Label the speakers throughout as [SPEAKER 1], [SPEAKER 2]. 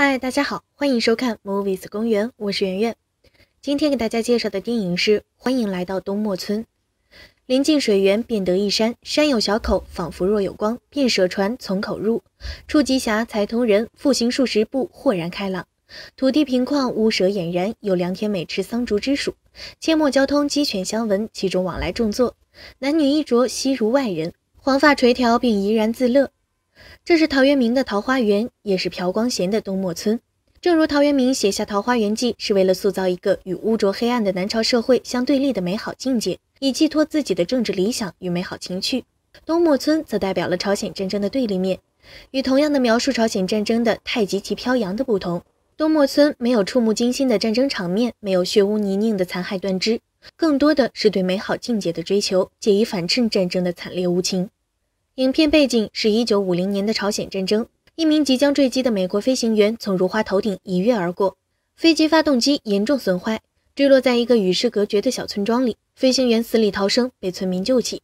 [SPEAKER 1] 嗨，大家好，欢迎收看 Movies 公园，我是圆圆。今天给大家介绍的电影是《欢迎来到东莫村》。临近水源，便得一山，山有小口，仿佛若有光，便舍船从口入。初极狭，才通人。复行数十步，豁然开朗。土地平旷，屋舍俨然，有良田、美池、桑竹之属。阡陌交通，鸡犬相闻。其中往来种作，男女衣着，悉如外人。黄发垂髫，并怡然自乐。这是陶渊明的桃花源，也是朴光贤的东莫村。正如陶渊明写下《桃花源记》是为了塑造一个与污浊黑暗的南朝社会相对立的美好境界，以寄托自己的政治理想与美好情趣，东莫村则代表了朝鲜战争的对立面。与同样的描述朝鲜战争的《太极旗飘扬》的不同，东莫村没有触目惊心的战争场面，没有血污泥泞的残骸断肢，更多的是对美好境界的追求，借以反衬战争的惨烈无情。影片背景是一九五零年的朝鲜战争，一名即将坠机的美国飞行员从如花头顶一跃而过，飞机发动机严重损坏，坠落在一个与世隔绝的小村庄里。飞行员死里逃生，被村民救起。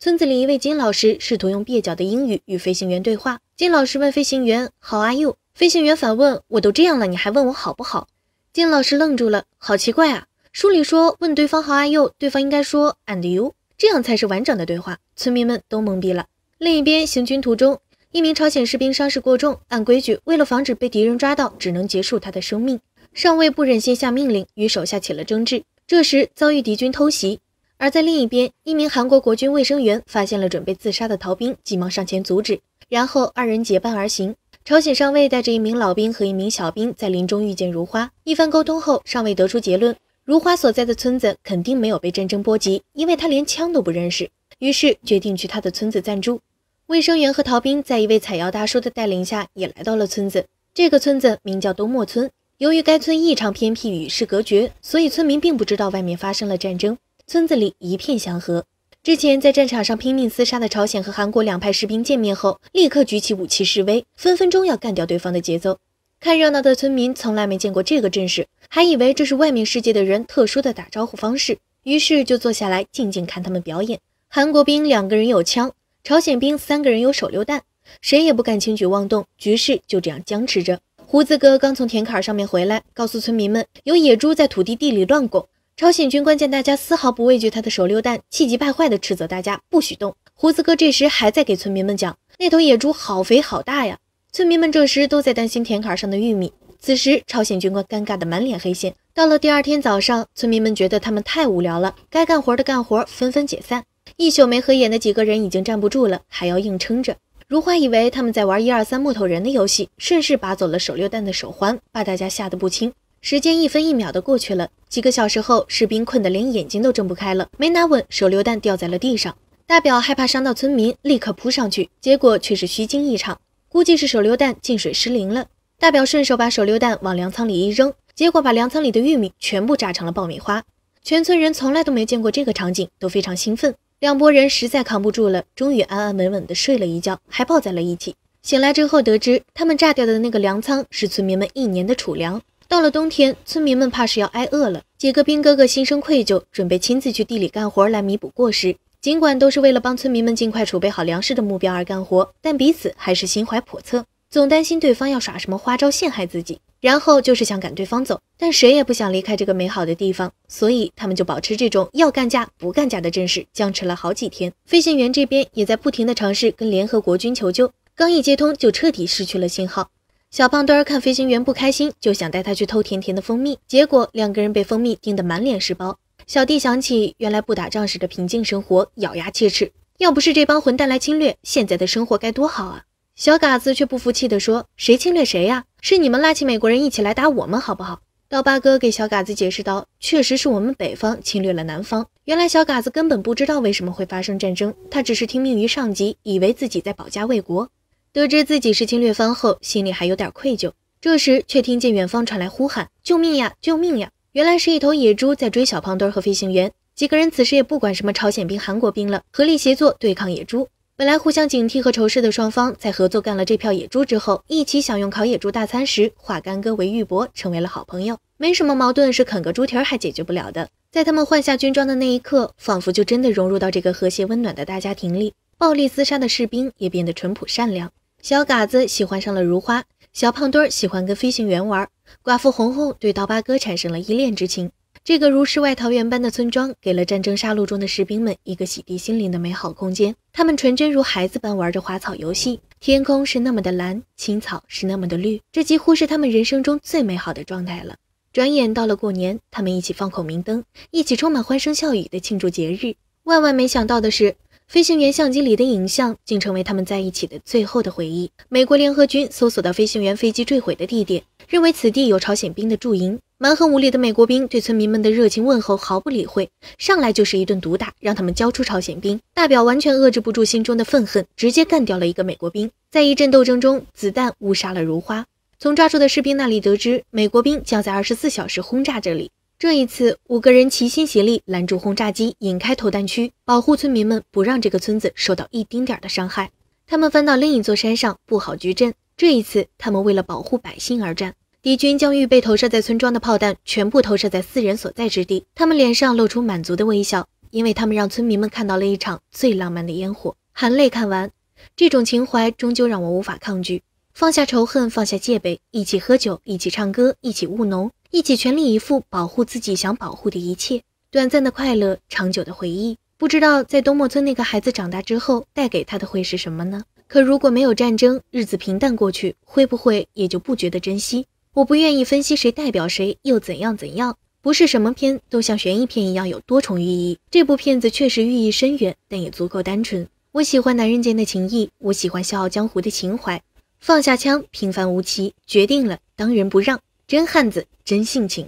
[SPEAKER 1] 村子里一位金老师试图用蹩脚的英语与飞行员对话。金老师问飞行员 h o w are you？” 飞行员反问我都这样了，你还问我好不好？金老师愣住了，好奇怪啊！书里说问对方 h o w are you”，对方应该说 and you，这样才是完整的对话。村民们都懵逼了。另一边，行军途中，一名朝鲜士兵伤势过重，按规矩，为了防止被敌人抓到，只能结束他的生命。上尉不忍心下命令，与手下起了争执。这时遭遇敌军偷袭，而在另一边，一名韩国国军卫生员发现了准备自杀的逃兵，急忙上前阻止，然后二人结伴而行。朝鲜上尉带着一名老兵和一名小兵在林中遇见如花，一番沟通后，上尉得出结论：如花所在的村子肯定没有被战争波及，因为他连枪都不认识。于是决定去他的村子暂住。卫生员和逃兵在一位采药大叔的带领下，也来到了村子。这个村子名叫东莫村。由于该村异常偏僻，与世隔绝，所以村民并不知道外面发生了战争。村子里一片祥和。之前在战场上拼命厮杀的朝鲜和韩国两派士兵见面后，立刻举起武器示威，分分钟要干掉对方的节奏。看热闹的村民从来没见过这个阵势，还以为这是外面世界的人特殊的打招呼方式，于是就坐下来静静看他们表演。韩国兵两个人有枪，朝鲜兵三个人有手榴弹，谁也不敢轻举妄动，局势就这样僵持着。胡子哥刚从田坎上面回来，告诉村民们有野猪在土地地里乱拱。朝鲜军官见大家丝毫不畏惧他的手榴弹，气急败坏地斥责大家不许动。胡子哥这时还在给村民们讲，那头野猪好肥好大呀。村民们这时都在担心田坎上的玉米。此时朝鲜军官尴尬的满脸黑线。到了第二天早上，村民们觉得他们太无聊了，该干活的干活，纷纷解散。一宿没合眼的几个人已经站不住了，还要硬撑着。如花以为他们在玩一二三木头人的游戏，顺势拔走了手榴弹的手环，把大家吓得不轻。时间一分一秒的过去了，几个小时后，士兵困得连眼睛都睁不开了，没拿稳手榴弹掉在了地上。大表害怕伤到村民，立刻扑上去，结果却是虚惊一场，估计是手榴弹进水失灵了。大表顺手把手榴弹往粮仓里一扔，结果把粮仓里的玉米全部炸成了爆米花。全村人从来都没见过这个场景，都非常兴奋。两拨人实在扛不住了，终于安安稳稳地睡了一觉，还抱在了一起。醒来之后，得知他们炸掉的那个粮仓是村民们一年的储粮，到了冬天，村民们怕是要挨饿了。几个兵哥哥心生愧疚，准备亲自去地里干活来弥补过失。尽管都是为了帮村民们尽快储备好粮食的目标而干活，但彼此还是心怀叵测，总担心对方要耍什么花招陷害自己。然后就是想赶对方走，但谁也不想离开这个美好的地方，所以他们就保持这种要干架不干架的阵势，僵持了好几天。飞行员这边也在不停的尝试跟联合国军求救，刚一接通就彻底失去了信号。小胖墩儿看飞行员不开心，就想带他去偷甜甜的蜂蜜，结果两个人被蜂蜜叮得满脸是包。小弟想起原来不打仗时的平静生活，咬牙切齿，要不是这帮混蛋来侵略，现在的生活该多好啊！小嘎子却不服气的说：“谁侵略谁呀？”是你们拉起美国人一起来打我们，好不好？刀疤哥给小嘎子解释道：“确实是我们北方侵略了南方。”原来小嘎子根本不知道为什么会发生战争，他只是听命于上级，以为自己在保家卫国。得知自己是侵略方后，心里还有点愧疚。这时，却听见远方传来呼喊：“救命呀！救命呀！”原来是一头野猪在追小胖墩和飞行员。几个人此时也不管什么朝鲜兵、韩国兵了，合力协作对抗野猪。本来互相警惕和仇视的双方，在合作干了这票野猪之后，一起享用烤野猪大餐时，化干戈为玉帛，成为了好朋友。没什么矛盾是啃个猪蹄儿还解决不了的。在他们换下军装的那一刻，仿佛就真的融入到这个和谐温暖的大家庭里。暴力厮杀的士兵也变得淳朴善良。小嘎子喜欢上了如花，小胖墩喜欢跟飞行员玩，寡妇红红对刀疤哥产生了依恋之情。这个如世外桃源般的村庄，给了战争杀戮中的士兵们一个洗涤心灵的美好空间。他们纯真如孩子般玩着滑草游戏，天空是那么的蓝，青草是那么的绿，这几乎是他们人生中最美好的状态了。转眼到了过年，他们一起放孔明灯，一起充满欢声笑语的庆祝节日。万万没想到的是，飞行员相机里的影像竟成为他们在一起的最后的回忆。美国联合军搜索到飞行员飞机坠毁的地点，认为此地有朝鲜兵的驻营。蛮横无理的美国兵对村民们的热情问候毫不理会，上来就是一顿毒打，让他们交出朝鲜兵。大表完全遏制不住心中的愤恨，直接干掉了一个美国兵。在一阵斗争中，子弹误杀了如花。从抓住的士兵那里得知，美国兵将在二十四小时轰炸这里。这一次，五个人齐心协力拦住轰炸机，引开投弹区，保护村民们不让这个村子受到一丁点的伤害。他们翻到另一座山上布好局阵。这一次，他们为了保护百姓而战。敌军将预备投射在村庄的炮弹全部投射在四人所在之地，他们脸上露出满足的微笑，因为他们让村民们看到了一场最浪漫的烟火。含泪看完，这种情怀终究让我无法抗拒。放下仇恨，放下戒备，一起喝酒，一起唱歌，一起务农，一起全力以赴保护自己想保护的一切。短暂的快乐，长久的回忆。不知道在东莫村那个孩子长大之后，带给他的会是什么呢？可如果没有战争，日子平淡过去，会不会也就不觉得珍惜？我不愿意分析谁代表谁又怎样怎样，不是什么片都像悬疑片一样有多重寓意。这部片子确实寓意深远，但也足够单纯。我喜欢男人间的情谊，我喜欢笑傲江湖的情怀，放下枪，平凡无奇，决定了，当仁不让，真汉子，真性情。